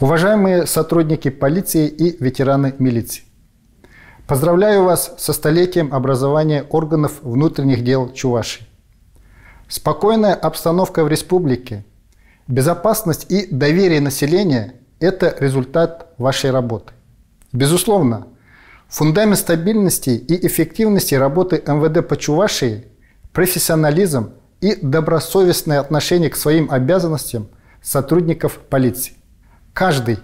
Уважаемые сотрудники полиции и ветераны милиции, поздравляю вас со столетием образования органов внутренних дел Чувашии. Спокойная обстановка в республике, безопасность и доверие населения – это результат вашей работы. Безусловно, фундамент стабильности и эффективности работы МВД по Чувашии – профессионализм и добросовестное отношение к своим обязанностям сотрудников полиции. Каждый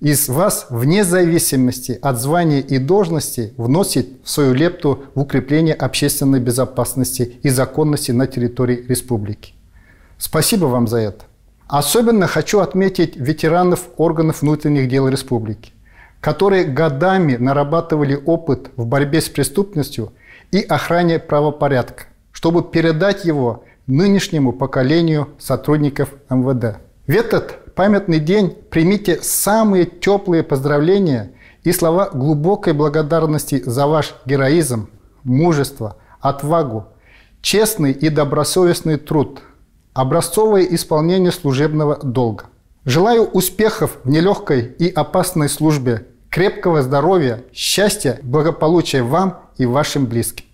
из вас, вне зависимости от звания и должности, вносит свою лепту в укрепление общественной безопасности и законности на территории республики. Спасибо вам за это. Особенно хочу отметить ветеранов органов внутренних дел республики, которые годами нарабатывали опыт в борьбе с преступностью и охране правопорядка, чтобы передать его нынешнему поколению сотрудников МВД. В этот памятный день примите самые теплые поздравления и слова глубокой благодарности за ваш героизм, мужество, отвагу, честный и добросовестный труд, образцовое исполнение служебного долга. Желаю успехов в нелегкой и опасной службе, крепкого здоровья, счастья, благополучия вам и вашим близким.